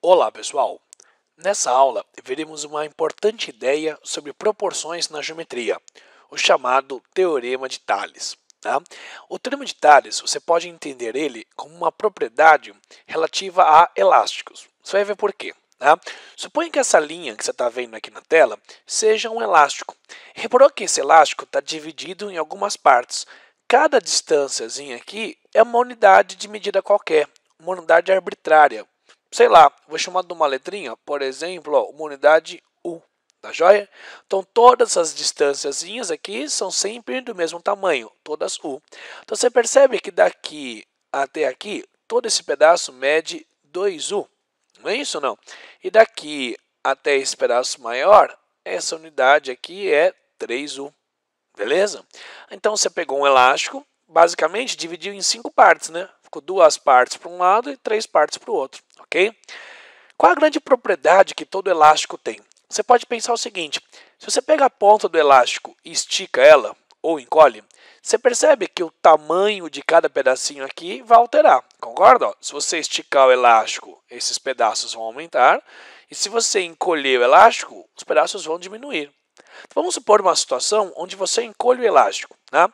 Olá, pessoal! Nessa aula, veremos uma importante ideia sobre proporções na geometria, o chamado Teorema de Thales. Tá? O Teorema de Thales, você pode entender ele como uma propriedade relativa a elásticos. Você vai ver por quê. Tá? Suponha que essa linha que você está vendo aqui na tela seja um elástico. Reparou que esse elástico está dividido em algumas partes. Cada distância aqui é uma unidade de medida qualquer, uma unidade arbitrária, sei lá, vou chamar de uma letrinha, por exemplo, ó, uma unidade U, tá joia? Então, todas as distânciazinhas aqui são sempre do mesmo tamanho, todas U. Então, você percebe que daqui até aqui, todo esse pedaço mede 2U, não é isso não? E daqui até esse pedaço maior, essa unidade aqui é 3U, beleza? Então, você pegou um elástico, basicamente dividiu em cinco partes, né? ficou duas partes para um lado e três partes para o outro, ok? Qual a grande propriedade que todo elástico tem? Você pode pensar o seguinte: se você pega a ponta do elástico e estica ela ou encolhe, você percebe que o tamanho de cada pedacinho aqui vai alterar, concorda? Se você esticar o elástico, esses pedaços vão aumentar, e se você encolher o elástico, os pedaços vão diminuir. Então, vamos supor uma situação onde você encolhe o elástico. Né?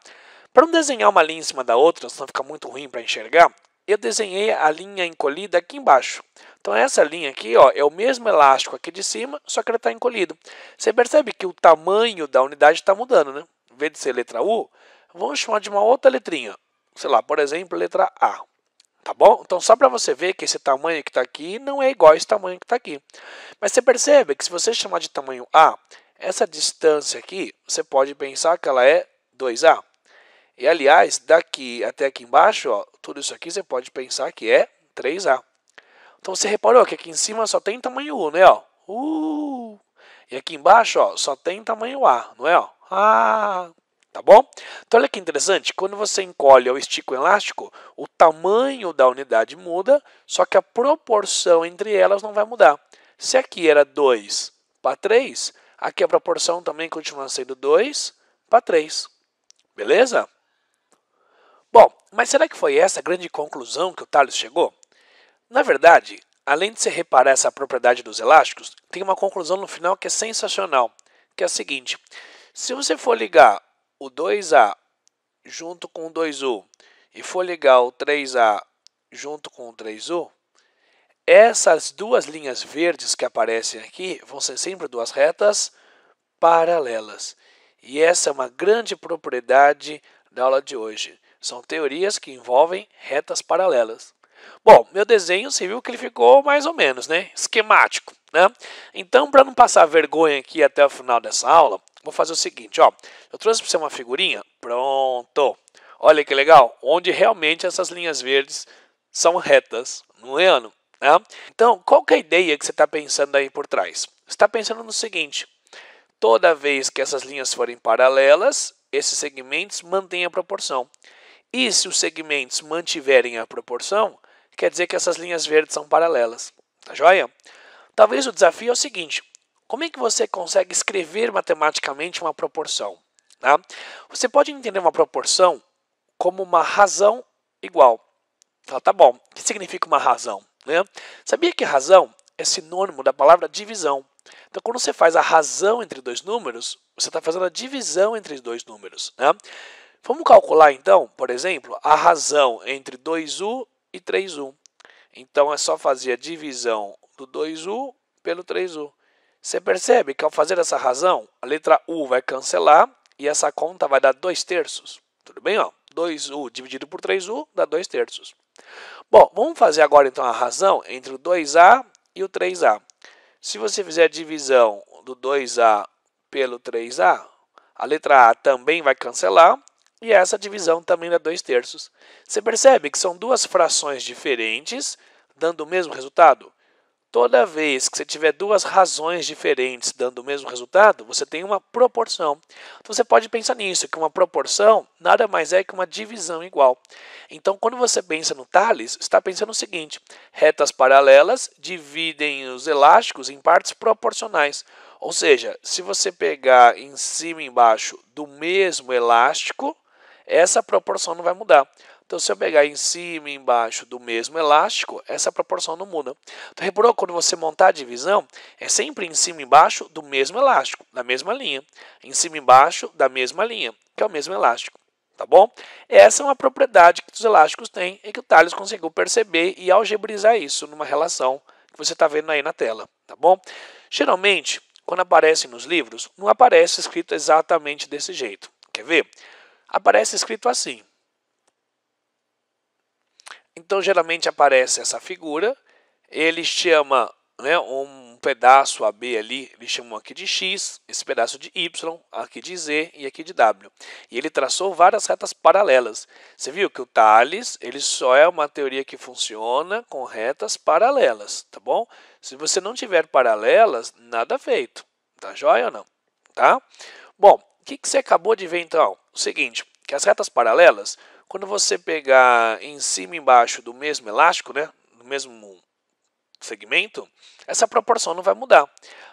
Para não desenhar uma linha em cima da outra, senão fica muito ruim para enxergar, eu desenhei a linha encolhida aqui embaixo. Então, essa linha aqui ó, é o mesmo elástico aqui de cima, só que ele está encolhido. Você percebe que o tamanho da unidade está mudando, né? Em vez de ser letra U, vamos chamar de uma outra letrinha. Sei lá, por exemplo, letra A. Tá bom? Então, só para você ver que esse tamanho que está aqui não é igual a esse tamanho que está aqui. Mas você percebe que se você chamar de tamanho A, essa distância aqui, você pode pensar que ela é 2A. E aliás, daqui até aqui embaixo, ó, tudo isso aqui você pode pensar que é 3A. Então você reparou que aqui em cima só tem tamanho U, não é? Ó? Uh! E aqui embaixo ó, só tem tamanho A, não é? Ó? Ah! Tá bom? Então olha que interessante, quando você encolhe ou estica o elástico, o tamanho da unidade muda, só que a proporção entre elas não vai mudar. Se aqui era 2 para 3, aqui a proporção também continua sendo 2 para 3. Beleza? Bom, mas será que foi essa a grande conclusão que o Thales chegou? Na verdade, além de se reparar essa propriedade dos elásticos, tem uma conclusão no final que é sensacional, que é a seguinte: se você for ligar o 2A junto com o 2U e for ligar o 3A junto com o 3U, essas duas linhas verdes que aparecem aqui vão ser sempre duas retas paralelas. E essa é uma grande propriedade da aula de hoje. São teorias que envolvem retas paralelas. Bom, meu desenho, você viu que ele ficou mais ou menos, né? Esquemático, né? Então, para não passar vergonha aqui até o final dessa aula, vou fazer o seguinte, ó. Eu trouxe para você uma figurinha. Pronto. Olha que legal, onde realmente essas linhas verdes são retas, não é, Ano? Né? Então, qual que é a ideia que você está pensando aí por trás? Você está pensando no seguinte, toda vez que essas linhas forem paralelas, esses segmentos mantêm a proporção. E se os segmentos mantiverem a proporção, quer dizer que essas linhas verdes são paralelas. Tá joia? Talvez o desafio é o seguinte: como é que você consegue escrever matematicamente uma proporção? Tá? Você pode entender uma proporção como uma razão igual. Fala, tá bom, o que significa uma razão? Né? Sabia que razão é sinônimo da palavra divisão. Então, quando você faz a razão entre dois números, você está fazendo a divisão entre dois números. Né? Vamos calcular então, por exemplo, a razão entre 2u e 3u. Então é só fazer a divisão do 2u pelo 3u. Você percebe que ao fazer essa razão, a letra u vai cancelar e essa conta vai dar 2 terços. Tudo bem? Ó? 2u dividido por 3u dá 2 terços. Bom, vamos fazer agora então a razão entre o 2a e o 3a. Se você fizer a divisão do 2a pelo 3a, a letra a também vai cancelar e essa divisão também dá dois terços. Você percebe que são duas frações diferentes dando o mesmo resultado? Toda vez que você tiver duas razões diferentes dando o mesmo resultado, você tem uma proporção. Então, você pode pensar nisso, que uma proporção nada mais é que uma divisão igual. Então, quando você pensa no Thales, está pensando o seguinte: retas paralelas dividem os elásticos em partes proporcionais. Ou seja, se você pegar em cima e embaixo do mesmo elástico, essa proporção não vai mudar. Então, se eu pegar em cima e embaixo do mesmo elástico, essa proporção não muda. Então, reparou, quando você montar a divisão, é sempre em cima e embaixo do mesmo elástico, da mesma linha. Em cima e embaixo da mesma linha, que é o mesmo elástico. Tá bom? Essa é uma propriedade que os elásticos têm e que o Thales conseguiu perceber e algebrizar isso numa relação que você está vendo aí na tela. Tá bom? Geralmente, quando aparece nos livros, não aparece escrito exatamente desse jeito. Quer ver? aparece escrito assim. Então, geralmente aparece essa figura, ele chama né, um pedaço AB ali, ele chamou aqui de X, esse pedaço de Y, aqui de Z e aqui de W. E ele traçou várias retas paralelas. Você viu que o Thales, ele só é uma teoria que funciona com retas paralelas, tá bom? Se você não tiver paralelas, nada feito, tá joia ou não? Tá? Bom, o que, que você acabou de ver então? O seguinte, que as retas paralelas, quando você pegar em cima e embaixo do mesmo elástico, né, do mesmo segmento, essa proporção não vai mudar.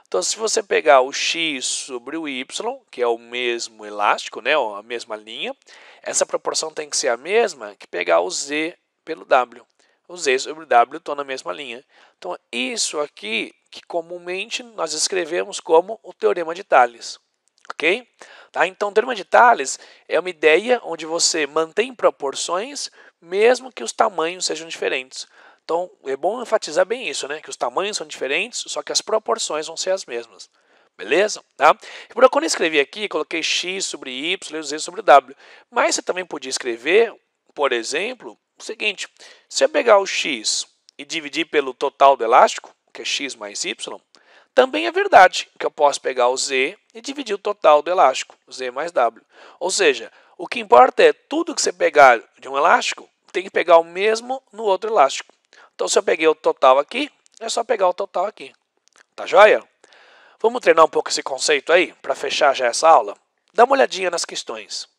Então, se você pegar o x sobre o y, que é o mesmo elástico, né, a mesma linha, essa proporção tem que ser a mesma que pegar o z pelo w. O z sobre o w estão na mesma linha. Então, isso aqui que comumente nós escrevemos como o teorema de Thales ok? Tá? Então, Thales é uma ideia onde você mantém proporções, mesmo que os tamanhos sejam diferentes. Então, é bom enfatizar bem isso, né? Que os tamanhos são diferentes, só que as proporções vão ser as mesmas. Beleza? Tá? Por então, quando eu escrevi aqui, coloquei x sobre y e z sobre w. Mas você também podia escrever, por exemplo, o seguinte. Se eu pegar o x e dividir pelo total do elástico, que é x mais y, também é verdade que eu posso pegar o Z e dividir o total do elástico, Z mais W. Ou seja, o que importa é tudo que você pegar de um elástico, tem que pegar o mesmo no outro elástico. Então, se eu peguei o total aqui, é só pegar o total aqui. Tá joia? Vamos treinar um pouco esse conceito aí, para fechar já essa aula? Dá uma olhadinha nas questões.